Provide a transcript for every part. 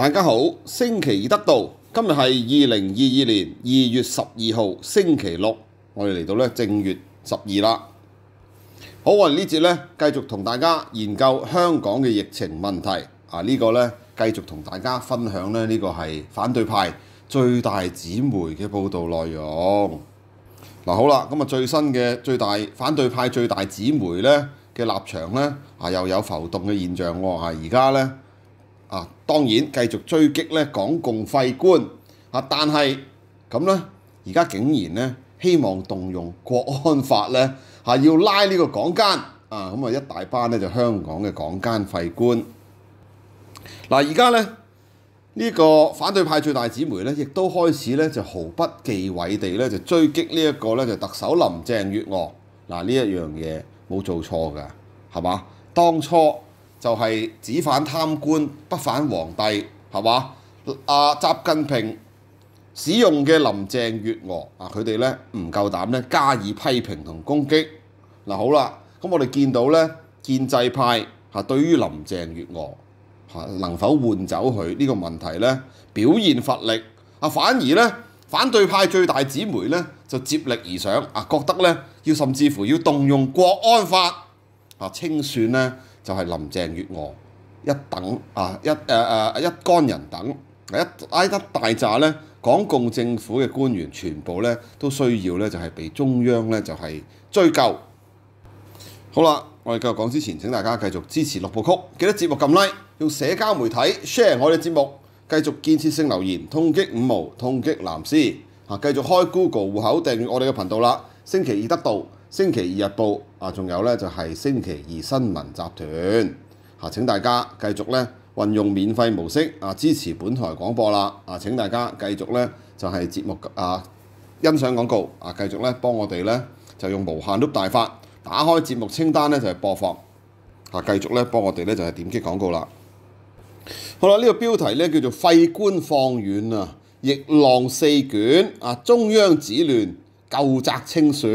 大家好，星期二得到今日系二零二二年二月十二号星期六，我哋嚟到咧正月十二啦。好，我哋呢节咧继续同大家研究香港嘅疫情问题啊！呢个咧继续同大家分享咧呢个系反对派最大姊妹嘅报道内容。嗱，好啦，咁啊最新嘅最大反对派最大姊妹咧嘅立场咧啊又有浮动嘅现象。喎，啊而家咧。啊，當然繼續追擊咧港共廢官啊，但係咁咧，而家竟然咧希望動用國安法咧，係要拉呢個港奸啊，咁啊一大班咧就香港嘅港奸廢官。嗱，而家咧呢個反對派最大姊妹咧，亦都開始咧就毫不忌諱地咧就追擊呢一個咧就特首林鄭月娥。嗱，呢一樣嘢冇做錯㗎，係嘛？當初。就係只反貪官不反皇帝，係嘛？阿習近平使用嘅林鄭月娥啊，佢哋咧唔夠膽咧加以批評同攻擊嗱。好啦，咁我哋見到咧建制派嚇對於林鄭月娥嚇能否換走佢呢個問題咧表現乏力啊，反而咧反對派最大姊妹咧就接力而上啊，覺得咧要甚至乎要動用國安法啊清算咧。就係林鄭月娥一等啊一誒誒一干人等，一挨得大炸咧，港共政府嘅官員全部咧都需要咧就係被中央咧就係追究。好啦，我哋繼續講之前，請大家繼續支持六部曲，記得節目撳拉，用社交媒體 share 我哋節目，繼續建設性留言，通擊五毛，通擊藍絲，嚇繼續開 Google 户口訂我哋嘅頻道啦，星期二得到。星期二日報啊，仲有咧就係星期二新聞集團嚇。請大家繼續咧運用免費模式啊，支持本台廣播啦。啊，請大家繼續咧就係節目啊，欣賞廣告啊，繼續咧幫我哋咧就用無限碌大法打開節目清單咧就係播放啊，繼續咧幫我哋咧就係點擊廣告啦。好啦，呢個標題咧叫做廢官放遠啊，逆浪四卷啊，中央指亂，舊澤清算。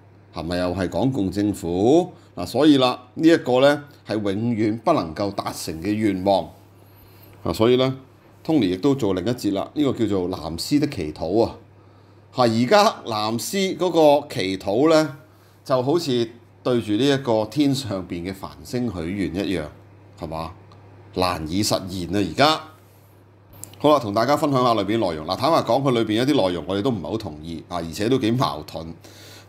係咪又係講共政府嗱？所以啦，呢一個咧係永遠不能夠達成嘅願望啊！所以咧，Tony 亦都做另一節啦，呢個叫做藍絲的祈禱啊！嚇，而家藍絲嗰個祈禱咧，就好似對住呢一個天上邊嘅繁星許願一樣，係嘛？難以實現啊！而家好啦，同大家分享下裏邊內容。嗱，坦白講，佢裏邊一啲內容我哋都唔係好同意啊，而且都幾矛盾。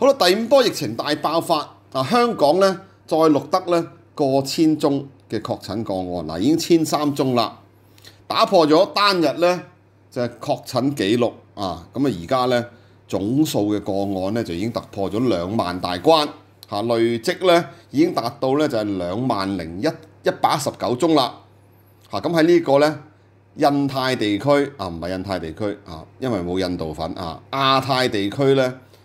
好啦，第五波疫情大爆發啊！香港咧再錄得咧過千宗嘅確診個案，嗱已經千三宗啦，打破咗單日咧就係確診記錄啊！咁啊，而家咧總數嘅個案咧就已經突破咗兩萬大關嚇，累積咧已經達到咧就係兩萬零一一百一十九宗啦嚇！咁喺呢個咧印泰地區啊，唔係印泰地區啊，因為冇印度粉啊，亞太地區咧。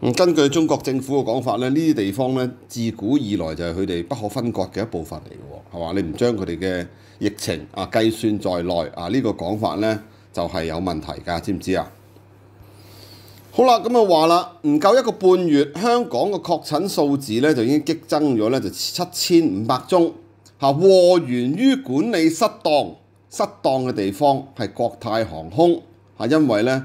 根據中國政府嘅講法咧，呢啲地方咧自古以來就係佢哋不可分割嘅一部分嚟嘅喎，係嘛？你唔將佢哋嘅疫情啊計算在內啊，呢個講法咧就係有問題㗎，知唔知啊？好啦，咁啊話啦，唔夠一個半月，香港嘅確診數字咧就已經激增咗咧，就七千五百宗嚇，和源於管理失當、失當嘅地方係國泰航空，係因為咧。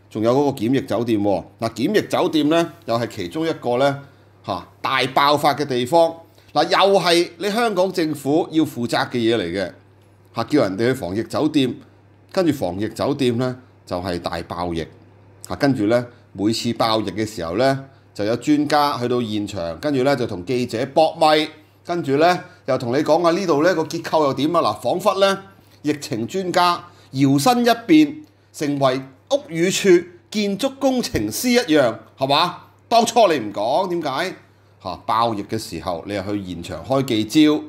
仲有嗰個檢疫酒店喎，嗱檢疫酒店咧又係其中一個咧嚇大爆發嘅地方，嗱又係你香港政府要負責嘅嘢嚟嘅嚇，叫人哋去防疫酒店，跟住防疫酒店咧就係大爆疫嚇，跟住咧每次爆疫嘅時候咧就有專家去到現場，跟住咧就同記者搏米。跟住咧又同你講下呢度咧個結構又點啊，嗱彷彿咧疫情專家搖身一變成為屋宇署建築工程師一樣係嘛？當初你唔講點解？嚇爆疫嘅時候，你又去現場開記招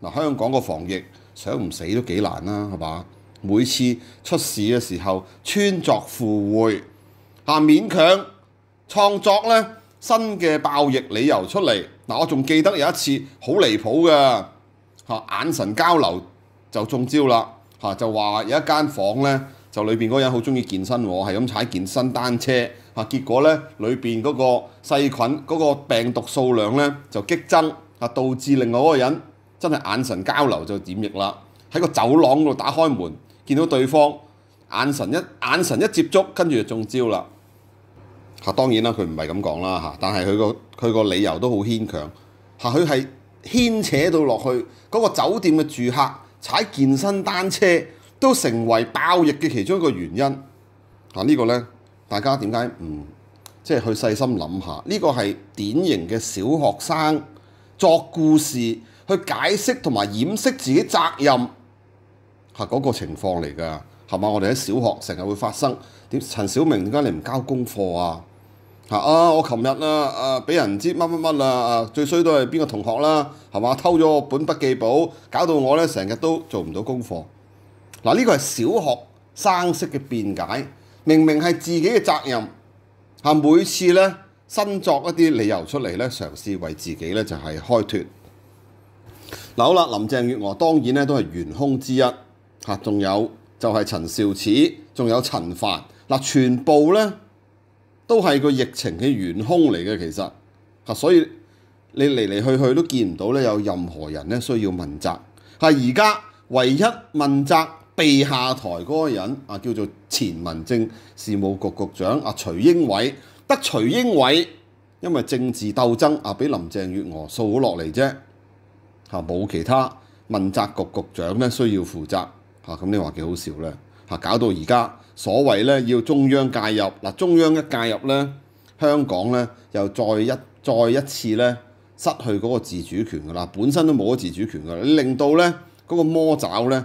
嗱。香港個防疫想唔死都幾難啦，係嘛？每次出事嘅時候，穿作附會嚇，勉強創作咧新嘅爆疫理由出嚟嗱。我仲記得有一次好離譜嘅嚇，眼神交流就中招啦嚇，就話有一間房咧。就裏面嗰人好中意健身喎，係咁踩健身單車啊，結果呢，裏面嗰個細菌嗰個病毒數量呢，就激增啊，導致另外嗰個人真係眼神交流就染疫啦。喺個走廊度打開門，見到對方眼神一眼神一接觸，跟住就中招啦嚇。當然啦，佢唔係咁講啦但係佢個佢個理由都好牽強嚇，佢係牽扯到落去嗰個酒店嘅住客踩健身單車。都成為爆逆嘅其中一個原因，但呢個咧，大家點解唔即係去細心諗下？呢個係典型嘅小學生作故事去解釋同埋掩飾自己責任，係嗰個情況嚟㗎，係嘛？我哋喺小學成日會發生點？陳小明點解你唔交功課啊？嚇啊！我琴日啊啊俾人知乜乜乜啦啊，最衰都係邊個同學啦，係嘛？偷咗我本筆記簿，搞到我咧成日都做唔到功課。嗱，呢個係小學生式嘅辯解，明明係自己嘅責任，嚇每次咧新作一啲理由出嚟咧，嘗試為自己咧就係開脱。嗱好啦，林鄭月娥當然咧都係元兇之一，嚇，仲有就係陳肇始，仲有陳凡，嗱全部咧都係個疫情嘅元兇嚟嘅，其實嚇，所以你嚟嚟去去都見唔到咧，有任何人咧需要問責，係而家唯一問責。被下台嗰個人啊，叫做前民政事務局局長阿徐英偉，得徐英偉，因為政治鬥爭啊，俾林鄭月娥掃咗落嚟啫，嚇冇其他，問責局局長咧需要負責，嚇咁你話幾好笑咧？嚇搞到而家所謂咧要中央介入，嗱中央一介入咧，香港咧又再一再一次咧失去嗰個自主權噶啦，本身都冇咗自主權噶啦，你令到咧嗰個魔爪咧。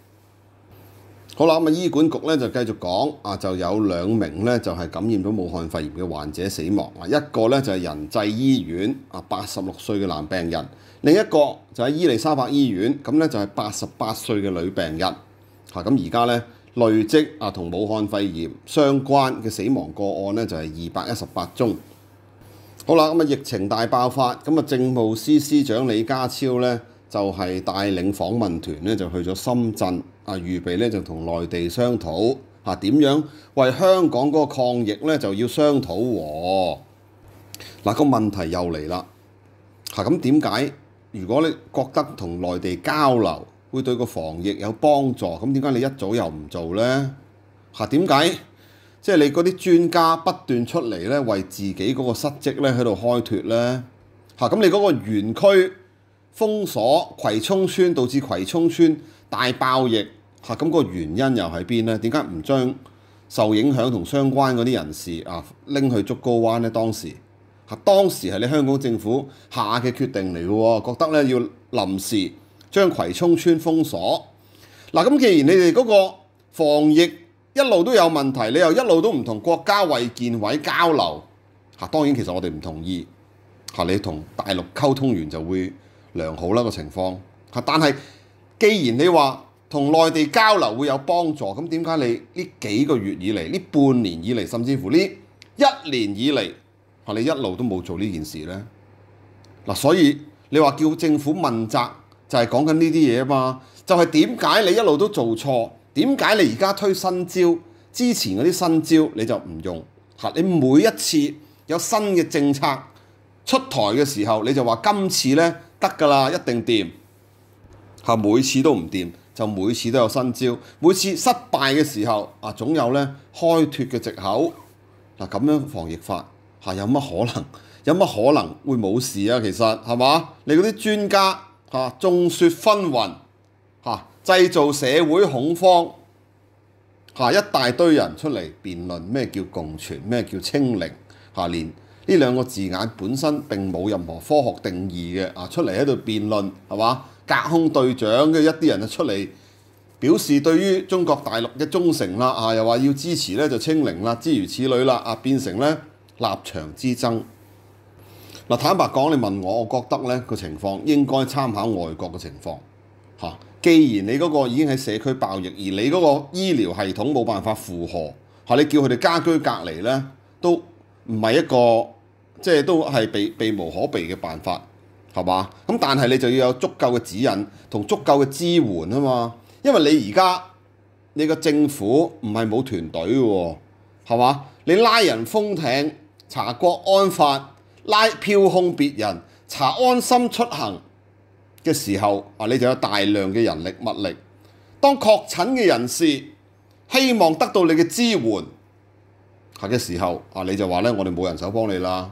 好啦，咁啊，醫管局咧就繼續講啊，就有兩名咧就係感染咗武漢肺炎嘅患者死亡啊，一個咧就係人濟醫院啊，八十六歲嘅男病人，另一個就喺伊麗莎白醫院，咁咧就係八十八歲嘅女病人，嚇咁而家咧累積啊同武漢肺炎相關嘅死亡個案咧就係二百一十八宗。好啦，咁啊疫情大爆發，咁啊政務司司長李家超咧。就係帶領訪問團咧，就去咗深圳啊，預備咧就同內地商討嚇點樣為香港嗰個抗疫咧就要商討喎。嗱個問題又嚟啦嚇咁點解？如果你覺得同內地交流會對個防疫有幫助，咁點解你一早又唔做咧嚇？點解即係你嗰啲專家不斷出嚟咧，為自己嗰個失職咧喺度開脱咧嚇？咁你嗰個園區？封鎖葵涌村，導致葵涌村大爆疫嚇，咁個原因又喺邊咧？點解唔將受影響同相關嗰啲人士啊拎去竹篙灣咧？當時嚇，當時係你香港政府下嘅決定嚟嘅喎，覺得咧要臨時將葵涌村封鎖。嗱，咁既然你哋嗰個防疫一路都有問題，你又一路都唔同國家卫健委交流嚇，當然其實我哋唔同意嚇，你同大陸溝通完就會。良好啦個情況但係既然你話同內地交流會有幫助，咁點解你呢幾個月以嚟、呢半年以嚟，甚至乎呢一年以嚟你一路都冇做呢件事呢？嗱，所以你話叫政府問責就係講緊呢啲嘢啊嘛，就係點解你一路都做錯，點解你而家推新招，之前嗰啲新招你就唔用你每一次有新嘅政策出台嘅時候，你就話今次呢得㗎啦，一定掂，係每次都唔掂，就每次都有新招。每次失敗嘅時候，啊總有咧開脱嘅藉口。嗱咁樣防疫法，嚇有乜可能？有乜可能會冇事啊？其實係嘛？你嗰啲專家嚇眾說紛雲嚇，製造社會恐慌嚇，一大堆人出嚟辯論咩叫共存，咩叫清零嚇，連。呢兩個字眼本身並冇任何科學定義嘅啊，出嚟喺度辯論係嘛？隔空對仗嘅一啲人就出嚟表示對於中國大陸嘅忠誠啦，啊又話要支持咧就清零啦，諸如此類啦啊，變成咧立場之爭。嗱坦白講，你問我，我覺得咧個情況應該參考外國嘅情況嚇。既然你嗰個已經喺社區爆疫，而你嗰個醫療系統冇辦法負荷嚇，你叫佢哋家居隔離咧都唔係一個。即係都係避避無可避嘅辦法，係嘛？咁但係你就要有足夠嘅指引同足夠嘅支援啊嘛！因為你而家你個政府唔係冇團隊喎，係嘛？你拉人封艇、查國安法、拉票控別人、查安心出行嘅時候啊，你就有大量嘅人力物力。當確診嘅人士希望得到你嘅支援嘅時候啊，你就話咧：我哋冇人手幫你啦。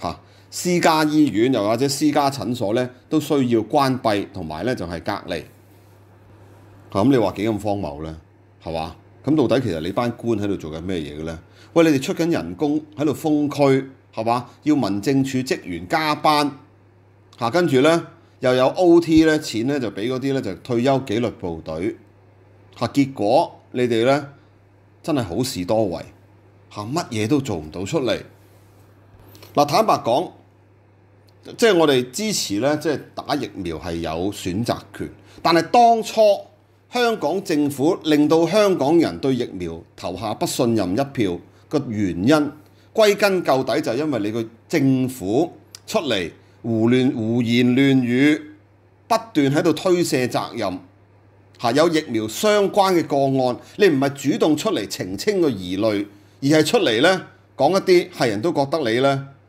嚇，私家醫院又或者私家診所咧，都需要關閉同埋咧就係隔離。咁你話幾咁荒謬咧？係嘛？咁到底其實你班官喺度做緊咩嘢嘅咧？喂，你哋出緊人工喺度封區係嘛？要民政處職員加班嚇，跟住咧又有 O T 咧，錢咧就俾嗰啲咧就退休紀律部隊嚇。結果你哋咧真係好事多為嚇，乜嘢都做唔到出嚟。嗱，坦白講，即係我哋支持咧，即係打疫苗係有選擇權。但係當初香港政府令到香港人對疫苗投下不信任一票嘅原因，歸根究底就因為你個政府出嚟胡亂胡言亂語，不斷喺度推卸責任。嚇，有疫苗相關嘅個案，你唔係主動出嚟澄清個疑慮，而係出嚟咧講一啲係人都覺得你咧。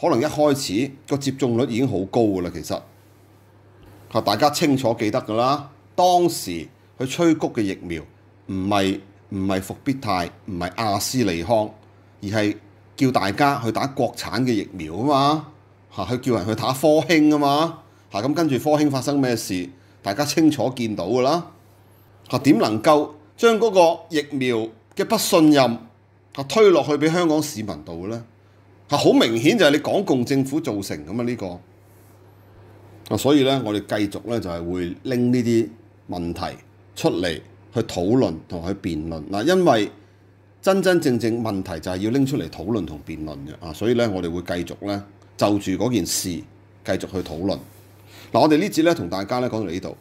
可能一開始個接種率已經好高㗎啦，其實大家清楚記得㗎啦，當時去吹谷嘅疫苗唔係唔係必泰唔係亞斯利康，而係叫大家去打國產嘅疫苗啊嘛嚇，去叫人去打科興啊嘛嚇，咁跟住科興發生咩事，大家清楚見到㗎啦嚇，點能夠將嗰個疫苗嘅不信任推落去俾香港市民度㗎咧？好明顯就係你港共政府造成咁啊呢個啊，所以咧我哋繼續咧就係會拎呢啲問題出嚟去討論同去辯論嗱，因為真真正正問題就係要拎出嚟討論同辯論嘅啊，所以咧我哋會繼續咧就住嗰件事繼續去討論嗱，我哋呢節咧同大家咧講到呢度。